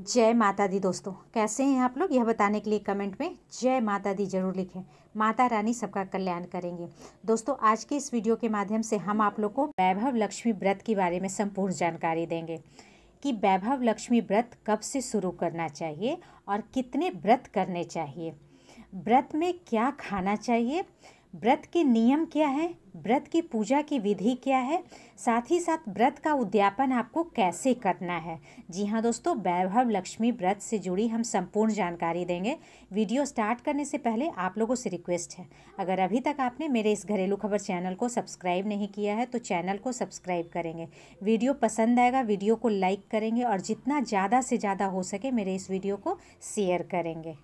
जय माता दी दोस्तों कैसे हैं आप लोग यह बताने के लिए कमेंट में जय माता दी जरूर लिखें माता रानी सबका कल्याण करेंगे दोस्तों आज के इस वीडियो के माध्यम से हम आप लोग को वैभव लक्ष्मी व्रत के बारे में संपूर्ण जानकारी देंगे कि वैभव लक्ष्मी व्रत कब से शुरू करना चाहिए और कितने व्रत करने चाहिए व्रत में क्या खाना चाहिए व्रत के नियम क्या है व्रत की पूजा की विधि क्या है साथ ही साथ व्रत का उद्यापन आपको कैसे करना है जी हाँ दोस्तों वैभव लक्ष्मी व्रत से जुड़ी हम संपूर्ण जानकारी देंगे वीडियो स्टार्ट करने से पहले आप लोगों से रिक्वेस्ट है अगर अभी तक आपने मेरे इस घरेलू खबर चैनल को सब्सक्राइब नहीं किया है तो चैनल को सब्सक्राइब करेंगे वीडियो पसंद आएगा वीडियो को लाइक करेंगे और जितना ज़्यादा से ज़्यादा हो सके मेरे इस वीडियो को शेयर करेंगे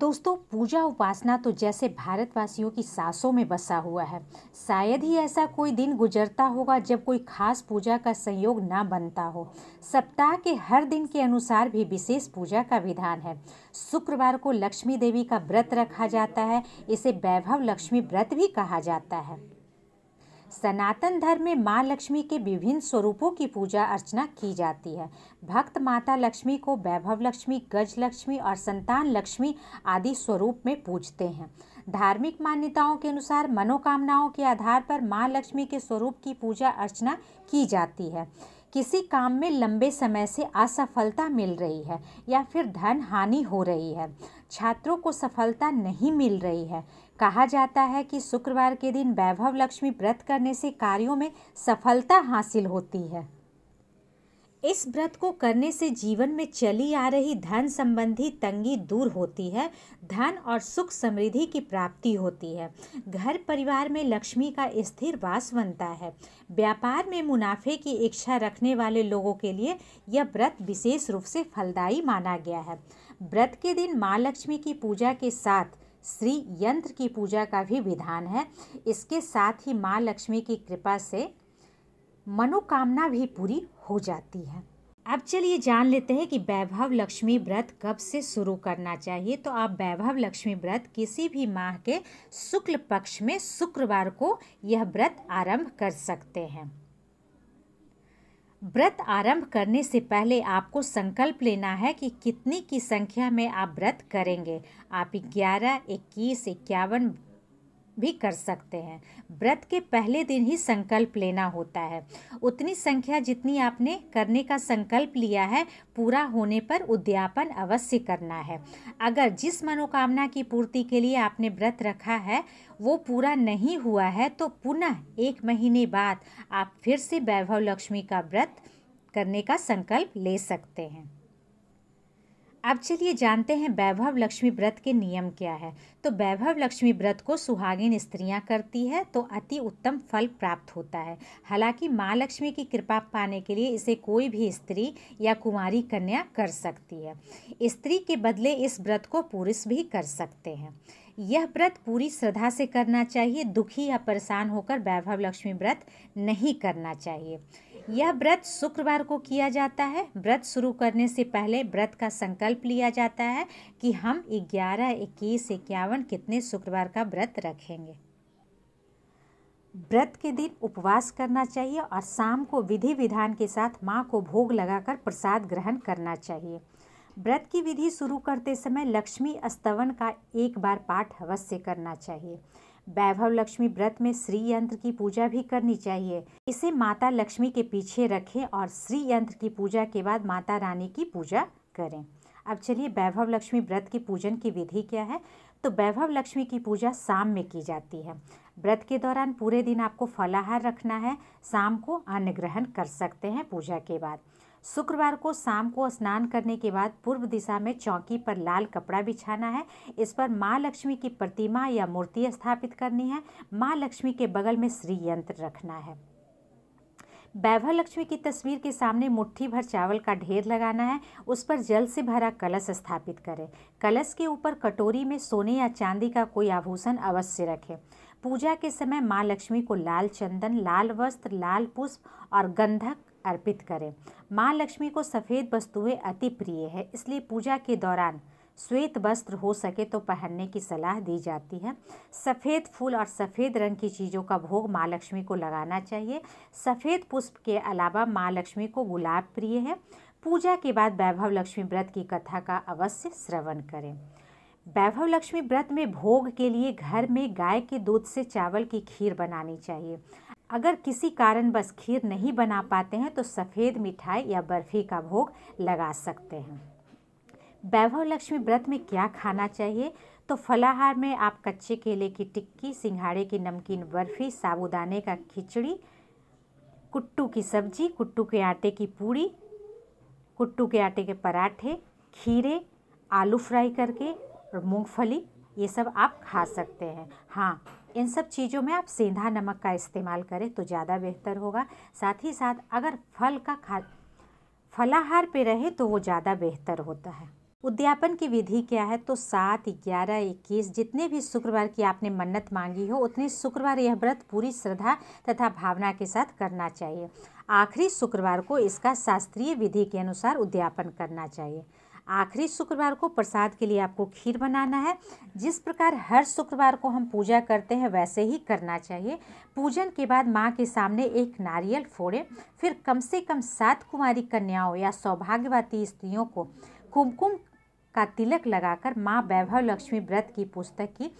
दोस्तों पूजा उपासना तो जैसे भारतवासियों की सांसों में बसा हुआ है शायद ही ऐसा कोई दिन गुजरता होगा जब कोई खास पूजा का संयोग ना बनता हो सप्ताह के हर दिन के अनुसार भी विशेष पूजा का विधान है शुक्रवार को लक्ष्मी देवी का व्रत रखा जाता है इसे वैभव लक्ष्मी व्रत भी कहा जाता है सनातन धर्म में माँ लक्ष्मी के विभिन्न स्वरूपों की पूजा अर्चना की जाती है भक्त माता लक्ष्मी को वैभव लक्ष्मी गज लक्ष्मी और संतान लक्ष्मी आदि स्वरूप में पूजते हैं धार्मिक मान्यताओं के अनुसार मनोकामनाओं के आधार पर माँ लक्ष्मी के स्वरूप की पूजा अर्चना की जाती है किसी काम में लंबे समय से असफलता मिल रही है या फिर धन हानि हो रही है छात्रों को सफलता नहीं मिल रही है कहा जाता है कि शुक्रवार के दिन वैभव लक्ष्मी व्रत करने से कार्यों में सफलता हासिल होती है इस व्रत को करने से जीवन में चली आ रही धन संबंधी तंगी दूर होती है धन और सुख समृद्धि की प्राप्ति होती है घर परिवार में लक्ष्मी का स्थिर वास बनता है व्यापार में मुनाफे की इच्छा रखने वाले लोगों के लिए यह व्रत विशेष रूप से फलदायी माना गया है व्रत के दिन माँ लक्ष्मी की पूजा के साथ श्री यंत्र की पूजा का भी विधान है इसके साथ ही माँ लक्ष्मी की कृपा से मनोकामना भी पूरी हो जाती है अब चलिए जान लेते हैं कि वैभव लक्ष्मी व्रत कब से शुरू करना चाहिए तो आप वैभव लक्ष्मी व्रत किसी भी माह के शुक्ल पक्ष में शुक्रवार को यह व्रत आरंभ कर सकते हैं व्रत आरंभ करने से पहले आपको संकल्प लेना है कि कितनी की संख्या में आप व्रत करेंगे आप ग्यारह इक्कीस इक्यावन भी कर सकते हैं व्रत के पहले दिन ही संकल्प लेना होता है उतनी संख्या जितनी आपने करने का संकल्प लिया है पूरा होने पर उद्यापन अवश्य करना है अगर जिस मनोकामना की पूर्ति के लिए आपने व्रत रखा है वो पूरा नहीं हुआ है तो पुनः एक महीने बाद आप फिर से वैभव लक्ष्मी का व्रत करने का संकल्प ले सकते हैं अब चलिए जानते हैं वैभव लक्ष्मी व्रत के नियम क्या है तो वैभव लक्ष्मी व्रत को सुहागिन स्त्रियां करती है तो अति उत्तम फल प्राप्त होता है हालांकि माँ लक्ष्मी की कृपा पाने के लिए इसे कोई भी स्त्री या कुमारी कन्या कर सकती है स्त्री के बदले इस व्रत को पुरुष भी कर सकते हैं यह व्रत पूरी श्रद्धा से करना चाहिए दुखी या परेशान होकर वैभव लक्ष्मी व्रत नहीं करना चाहिए यह व्रत शुक्रवार को किया जाता है व्रत शुरू करने से पहले व्रत का संकल्प लिया जाता है कि हम ग्यारह इक्कीस इक्यावन कितने शुक्रवार का व्रत रखेंगे व्रत के दिन उपवास करना चाहिए और शाम को विधि विधान के साथ माँ को भोग लगाकर प्रसाद ग्रहण करना चाहिए व्रत की विधि शुरू करते समय लक्ष्मी स्तवन का एक बार पाठ अवश्य करना चाहिए वैभव लक्ष्मी व्रत में श्री यंत्र की पूजा भी करनी चाहिए इसे माता लक्ष्मी के पीछे रखें और श्री यंत्र की पूजा के बाद माता रानी की पूजा करें अब चलिए वैभव लक्ष्मी व्रत के पूजन की विधि क्या है तो वैभव लक्ष्मी की पूजा शाम में की जाती है व्रत के दौरान पूरे दिन आपको फलाहार रखना है शाम को अन्न ग्रहण कर सकते हैं पूजा के बाद शुक्रवार को शाम को स्नान करने के बाद पूर्व दिशा में चौकी पर लाल कपड़ा बिछाना है इस पर माँ लक्ष्मी की प्रतिमा या मूर्ति स्थापित करनी है माँ लक्ष्मी के बगल में श्री यंत्र रखना है वैभव लक्ष्मी की तस्वीर के सामने मुट्ठी भर चावल का ढेर लगाना है उस पर जल से भरा कलश स्थापित करें कलश के ऊपर कटोरी में सोने या चांदी का कोई आभूषण अवश्य रखें पूजा के समय माँ लक्ष्मी को लाल चंदन लाल वस्त्र लाल पुष्प और गंधक अर्पित करें माँ लक्ष्मी को सफ़ेद वस्तुएं अति प्रिय है इसलिए पूजा के दौरान श्वेत वस्त्र हो सके तो पहनने की सलाह दी जाती है सफ़ेद फूल और सफ़ेद रंग की चीज़ों का भोग माँ लक्ष्मी को लगाना चाहिए सफ़ेद पुष्प के अलावा माँ लक्ष्मी को गुलाब प्रिय है पूजा के बाद वैभव लक्ष्मी व्रत की कथा का अवश्य श्रवण करें वैभव लक्ष्मी व्रत में भोग के लिए घर में गाय के दूध से चावल की खीर बनानी चाहिए अगर किसी कारणवश खीर नहीं बना पाते हैं तो सफ़ेद मिठाई या बर्फ़ी का भोग लगा सकते हैं वैभव लक्ष्मी व्रत में क्या खाना चाहिए तो फलाहार में आप कच्चे केले की टिक्की सिंघाड़े की नमकीन बर्फ़ी साबुदाने का खिचड़ी कुट्टू की सब्जी कुट्टू के आटे की पूड़ी कुट्टू के आटे के पराठे खीरे आलू फ्राई करके और मूँगफली ये सब आप खा सकते हैं हाँ इन सब चीज़ों में आप सीधा नमक का इस्तेमाल करें तो ज़्यादा बेहतर होगा साथ ही साथ अगर फल का खा फलाहार पे रहे तो वो ज़्यादा बेहतर होता है उद्यापन की विधि क्या है तो सात ग्यारह इक्कीस जितने भी शुक्रवार की आपने मन्नत मांगी हो उतने शुक्रवार यह व्रत पूरी श्रद्धा तथा भावना के साथ करना चाहिए आखिरी शुक्रवार को इसका शास्त्रीय विधि के अनुसार उद्यापन करना चाहिए आखिरी शुक्रवार को प्रसाद के लिए आपको खीर बनाना है जिस प्रकार हर शुक्रवार को हम पूजा करते हैं वैसे ही करना चाहिए पूजन के बाद माँ के सामने एक नारियल फोड़े फिर कम से कम सात कुमारी कन्याओं या सौभाग्यवती स्त्रियों को कुमकुम का तिलक लगाकर माँ वैभव लक्ष्मी व्रत की पुस्तक की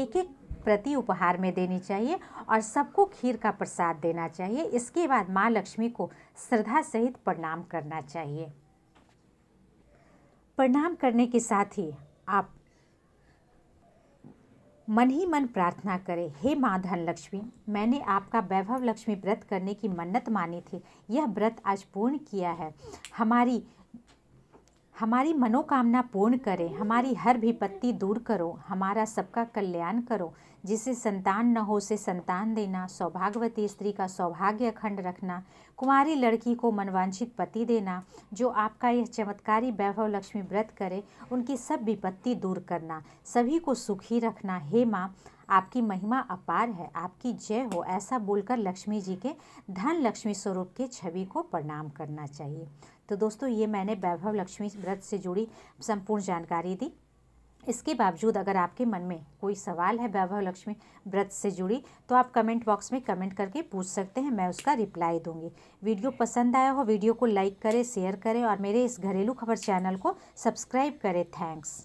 एक एक प्रति उपहार में देनी चाहिए और सबको खीर का प्रसाद देना चाहिए इसके बाद माँ लक्ष्मी को श्रद्धा सहित प्रणाम करना चाहिए प्रणाम करने के साथ ही आप मन ही मन प्रार्थना करें हे माँ धन लक्ष्मी मैंने आपका वैभव लक्ष्मी व्रत करने की मन्नत मानी थी यह व्रत आज पूर्ण किया है हमारी हमारी मनोकामना पूर्ण करें हमारी हर विपत्ति दूर करो हमारा सबका कल्याण करो जिसे संतान न हो उसे संतान देना सौभाग्यवती स्त्री का सौभाग्य अखंड रखना कुमारी लड़की को मनवांछित पति देना जो आपका यह चमत्कारी वैभव लक्ष्मी व्रत करे उनकी सब विपत्ति दूर करना सभी को सुखी रखना हे माँ आपकी महिमा अपार है आपकी जय हो ऐसा बोलकर लक्ष्मी जी के धन लक्ष्मी स्वरूप के छवि को प्रणाम करना चाहिए तो दोस्तों ये मैंने वैभव लक्ष्मी व्रत से जुड़ी संपूर्ण जानकारी दी इसके बावजूद अगर आपके मन में कोई सवाल है वैभव लक्ष्मी व्रत से जुड़ी तो आप कमेंट बॉक्स में कमेंट करके पूछ सकते हैं मैं उसका रिप्लाई दूंगी वीडियो पसंद आया हो वीडियो को लाइक करें शेयर करें और मेरे इस घरेलू खबर चैनल को सब्सक्राइब करें थैंक्स